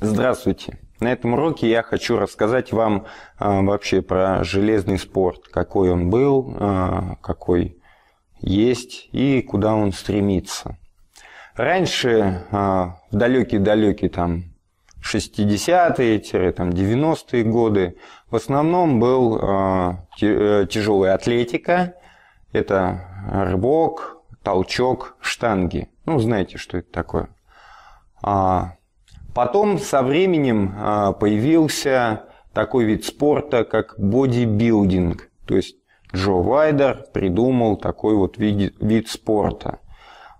Здравствуйте. На этом уроке я хочу рассказать вам э, вообще про железный спорт, какой он был, э, какой есть и куда он стремится. Раньше, э, в далекие-далекие там 60-е, там 90-е годы, в основном был э, тяжелая атлетика, это рывок, толчок, штанги. Ну, знаете, что это такое. А Потом со временем а, появился такой вид спорта, как бодибилдинг. То есть Джо Вайдер придумал такой вот вид, вид спорта.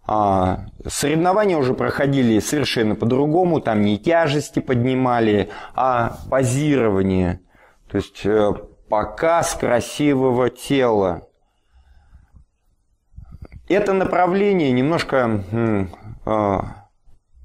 А, соревнования уже проходили совершенно по-другому, там не тяжести поднимали, а позирование, то есть э, показ красивого тела. Это направление немножко а,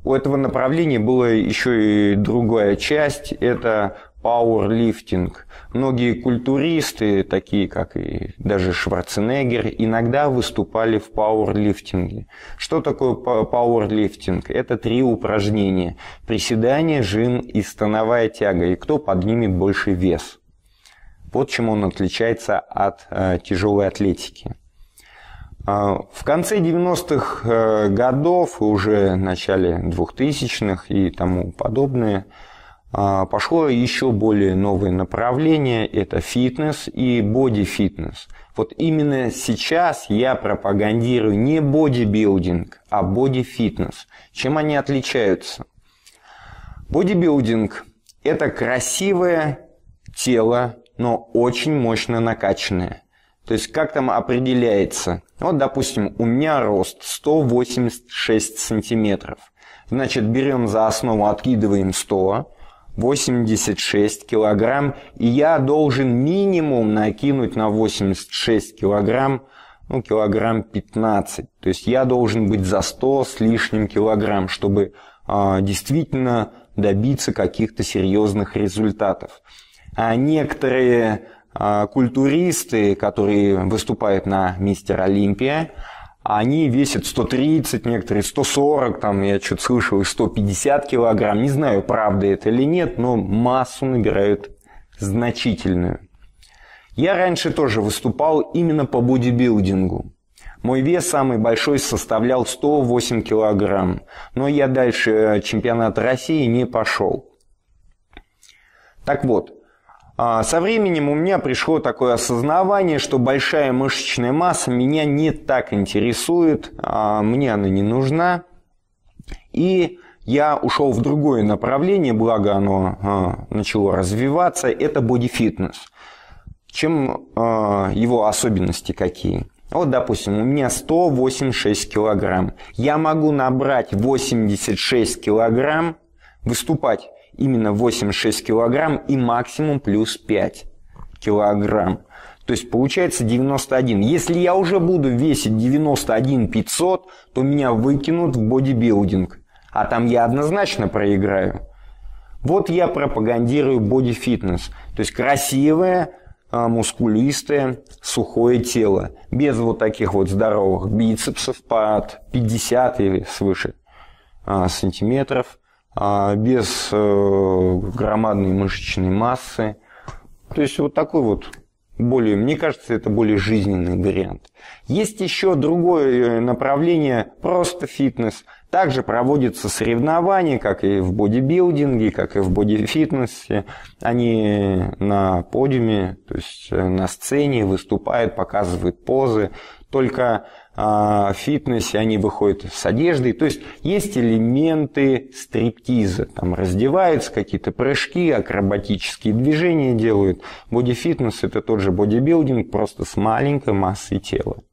у этого направления была еще и другая часть, это пауэрлифтинг. Многие культуристы, такие как и даже Шварценеггер, иногда выступали в пауэрлифтинге. Что такое пауэрлифтинг? Это три упражнения. Приседание, жим и становая тяга. И кто поднимет больше вес. Вот чем он отличается от э, тяжелой атлетики. А в конце 90-х э, годов, уже в начале 2000-х и тому подобное, а, пошло еще более новое направление – это фитнес и боди-фитнес. Вот именно сейчас я пропагандирую не бодибилдинг, а боди-фитнес. Чем они отличаются? Бодибилдинг – это красивое тело, но очень мощно накачанное. То есть как там определяется – вот, допустим, у меня рост 186 сантиметров. Значит, берем за основу, откидываем 100, 86 килограмм, и я должен минимум накинуть на 86 килограмм, ну, килограмм 15. То есть я должен быть за 100 с лишним килограмм, чтобы э, действительно добиться каких-то серьезных результатов. А некоторые а культуристы, которые выступают на мистер Олимпия, они весят 130, некоторые 140, там я что-то слышал, и 150 килограмм. Не знаю, правда это или нет, но массу набирают значительную. Я раньше тоже выступал именно по бодибилдингу. Мой вес самый большой составлял 108 килограмм, но я дальше э, чемпионат России не пошел. Так вот, а, со временем у меня пришло такое осознавание, что большая мышечная масса меня не так интересует, а, мне она не нужна. И я ушел в другое направление, благо оно а, начало развиваться, это бодифитнес. Чем его особенности какие? Вот, допустим, у меня 186 килограмм. Я могу набрать 86 килограмм, выступать именно 86 килограмм и максимум плюс 5 килограмм. То есть получается 91. Если я уже буду весить 91 500, то меня выкинут в бодибилдинг. А там я однозначно проиграю. Вот я пропагандирую бодифитнес. То есть красивое, а, мускулистое, сухое тело. Без вот таких вот здоровых бицепсов под 50 или свыше а, сантиметров. А, без э, громадной мышечной массы. То есть вот такой вот более, мне кажется, это более жизненный вариант. Есть еще другое э, направление, просто фитнес. Также проводятся соревнования, как и в бодибилдинге, как и в бодифитнесе. Они на подиуме, то есть э, на сцене выступают, показывают позы. Только а, в фитнесе они выходят с одеждой. То есть есть элементы стриптиза. Там раздеваются, какие-то прыжки, акробатические движения делают. Бодифитнес – это тот же бодибилдинг, просто с маленькой массой тела.